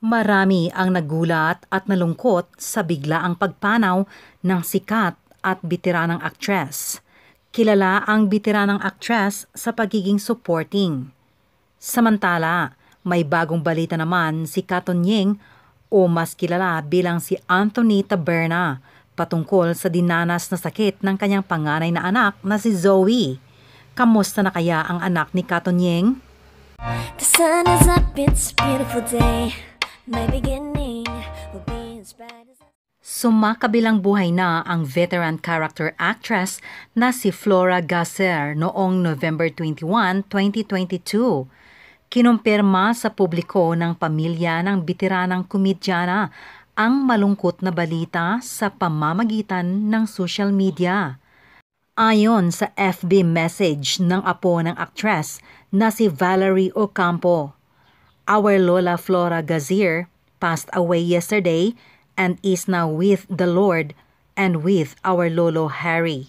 Marami ang nagulat at nalungkot sa biglaang pagpanaw ng sikat at bitiranang actress. Kilala ang bitiranang actress sa pagiging supporting. Samantala, may bagong balita naman si Katon Ying o mas kilala bilang si Anthony Taberna patungkol sa dinanas na sakit ng kanyang panganay na anak na si Zoe. Kamusta na kaya ang anak ni Katon Ying? The sun is up, it's a beautiful day. My beginning will be as bright as Sumakabilang buhay na ang veteran character actress na si Flora Gasser noong November 21, 2022. Kinumpirma sa publiko ng pamilya ng bitiranang komedyana ang malungkot na balita sa pamamagitan ng social media. Ayon sa FB message ng apo ng actress na si Valerie Ocampo, Our Lola Flora Gazier passed away yesterday and is now with the Lord and with our Lolo Harry.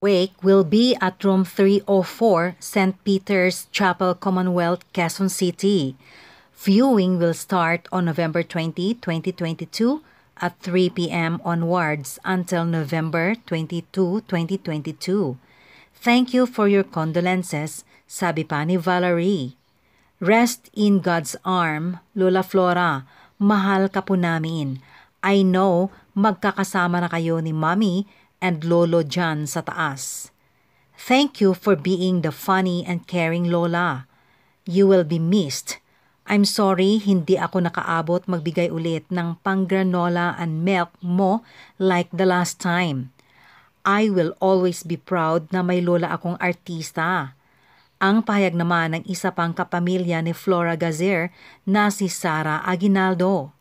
Wake will be at room 304, St. Peter's Chapel, Commonwealth, Quezon City. Viewing will start on November 20, 2022 at 3 p.m. onwards until November 22, 2022. Thank you for your condolences, sabi pa ni Valerie. Rest in God's arm, Lola Flora. Mahal ka po namin. I know magkakasama na kayo ni Mommy and Lolo John sa taas. Thank you for being the funny and caring Lola. You will be missed. I'm sorry hindi ako nakaabot magbigay ulit ng panggranola and milk mo like the last time. I will always be proud na may lola akong artista. Ang pahayag naman ng isa pang kapamilya ni Flora Gazer na si Sara Aguinaldo.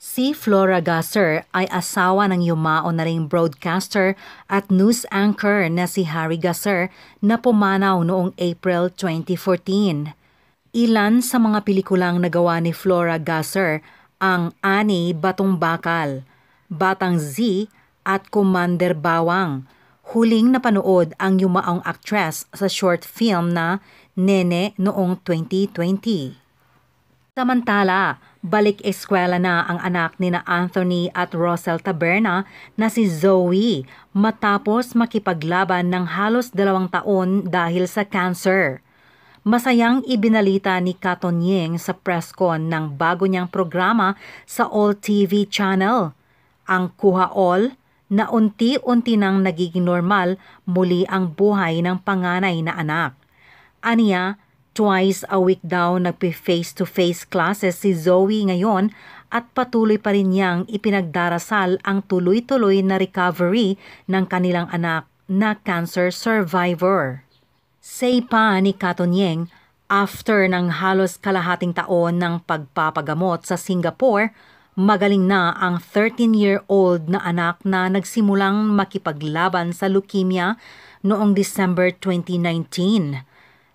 Si Flora Gasser ay asawa ng yumao na ring broadcaster at news anchor na si Harry Gasser na pumanaw noong April 2014. Ilan sa mga pelikulang nagawa ni Flora Gasser ang Ani Batong Bakal, Batang Z at Commander Bawang – Huling napanood ang yumaong actress sa short film na Nene noong 2020. Samantala, balik eskwela na ang anak ni na Anthony at Rosel Taberna na si Zoe matapos makipaglaban ng halos dalawang taon dahil sa cancer. Masayang ibinalita ni Katon Ying sa presscon ng bago niyang programa sa All TV Channel, ang Kuha All na unti-unti nang nagiging normal muli ang buhay ng panganay na anak. Aniya, twice a week daw nagpi-face-to-face classes si Zoe ngayon at patuloy pa rin niyang ipinagdarasal ang tuloy-tuloy na recovery ng kanilang anak na cancer survivor. Say pa ni Katonyeng, after ng halos kalahating taon ng pagpapagamot sa Singapore, Magaling na ang 13-year-old na anak na nagsimulang makipaglaban sa leukemia noong December 2019.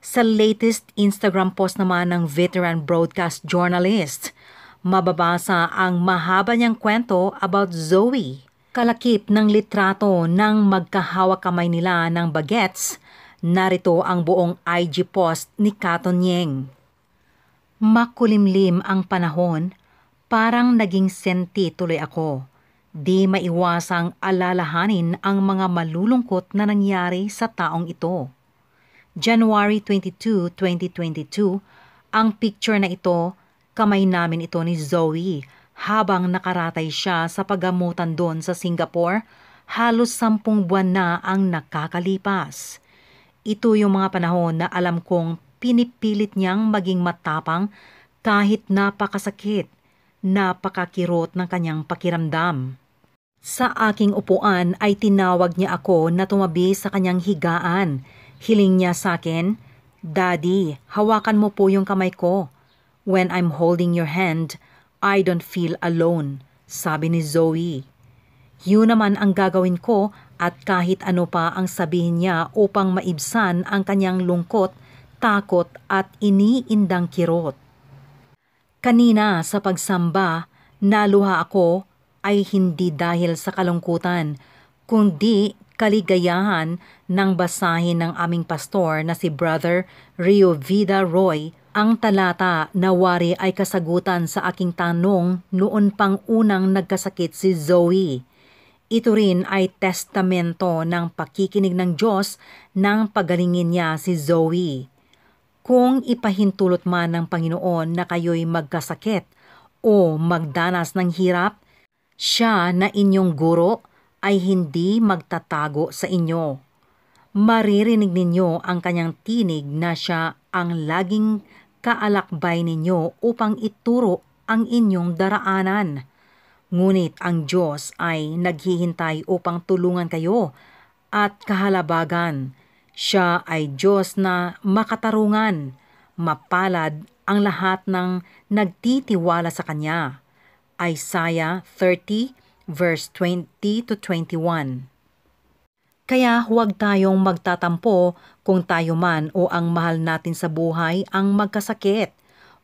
Sa latest Instagram post naman ng veteran broadcast journalist, mababasa ang mahaba niyang kwento about Zoe. Kalakip ng litrato ng magkahawak kamay nila ng bagets, narito ang buong IG post ni Katon Yeng. Makulimlim ang panahon Parang naging senti tuloy ako. Di maiwasang alalahanin ang mga malulungkot na nangyari sa taong ito. January 22, 2022, ang picture na ito, kamay namin ito ni Zoe habang nakaratay siya sa paggamutan doon sa Singapore, halos sampung buwan na ang nakakalipas. Ito yung mga panahon na alam kong pinipilit niyang maging matapang kahit napakasakit Napakakirot ng kanyang pakiramdam. Sa aking upuan ay tinawag niya ako na tumabi sa kanyang higaan. Hiling niya sa akin, Daddy, hawakan mo po yung kamay ko. When I'm holding your hand, I don't feel alone, sabi ni Zoe. Yun naman ang gagawin ko at kahit ano pa ang sabihin niya upang maibsan ang kanyang lungkot, takot at iniindang kirot. Kanina sa pagsamba, naluha ako ay hindi dahil sa kalungkutan, kundi kaligayahan ng basahin ng aming pastor na si Brother Rio Vida Roy ang talata na wari ay kasagutan sa aking tanong noon pang unang nagkasakit si Zoe. Ito rin ay testamento ng pakikinig ng Diyos nang pagalingin niya si Zoe. Kung ipahintulot man ng Panginoon na kayo'y magkasakit o magdanas ng hirap, siya na inyong guro ay hindi magtatago sa inyo. Maririnig ninyo ang kanyang tinig na siya ang laging kaalakbay ninyo upang ituro ang inyong daraanan. Ngunit ang Diyos ay naghihintay upang tulungan kayo at kahalabagan siya ay Diyos na makatarungan, mapalad ang lahat ng nagtitiwala sa Kanya. Isaiah 30 verse 20 to 21. Kaya huwag tayong magtatampo kung tayo man o ang mahal natin sa buhay ang magkasakit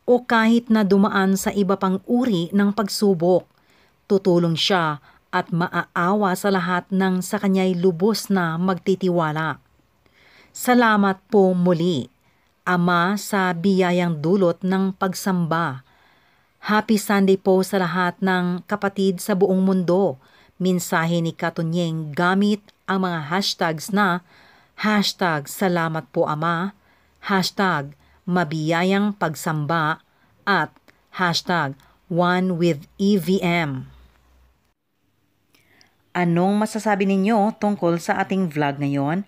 o kahit na dumaan sa iba pang uri ng pagsubok. Tutulong siya at maaawa sa lahat ng sa kanya'y lubos na magtitiwala. Salamat po muli, Ama, sa biyayang dulot ng pagsamba. Happy Sunday po sa lahat ng kapatid sa buong mundo. Minsahe ni Katunyeng gamit ang mga hashtags na hashtag salamat po Ama, hashtag mabiyayang pagsamba at hashtag one with EVM. Anong masasabi ninyo tungkol sa ating vlog ngayon?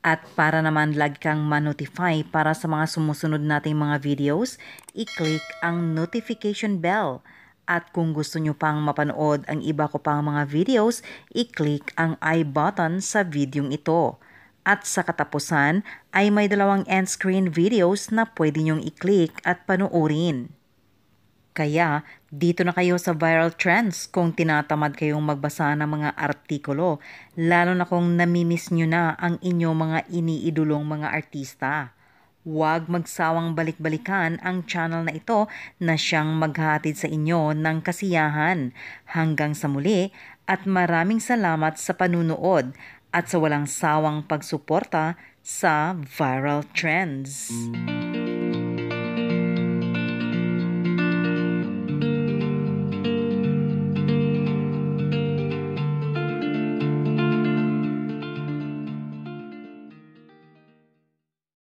At para naman lagi kang manotify para sa mga sumusunod nating mga videos, i-click ang notification bell. At kung gusto nyo pang mapanood ang iba ko pang mga videos, i-click ang i button sa videong ito. At sa katapusan ay may dalawang end screen videos na pwede nyong i-click at panoorin. Kaya dito na kayo sa viral trends kung tinatamad kayong magbasa ng mga artikulo, lalo na kung namimiss nyo na ang inyong mga iniidolong mga artista. Huwag magsawang balik-balikan ang channel na ito na siyang maghahatid sa inyo ng kasiyahan. Hanggang sa muli at maraming salamat sa panunood at sa walang sawang pagsuporta sa Viral Trends.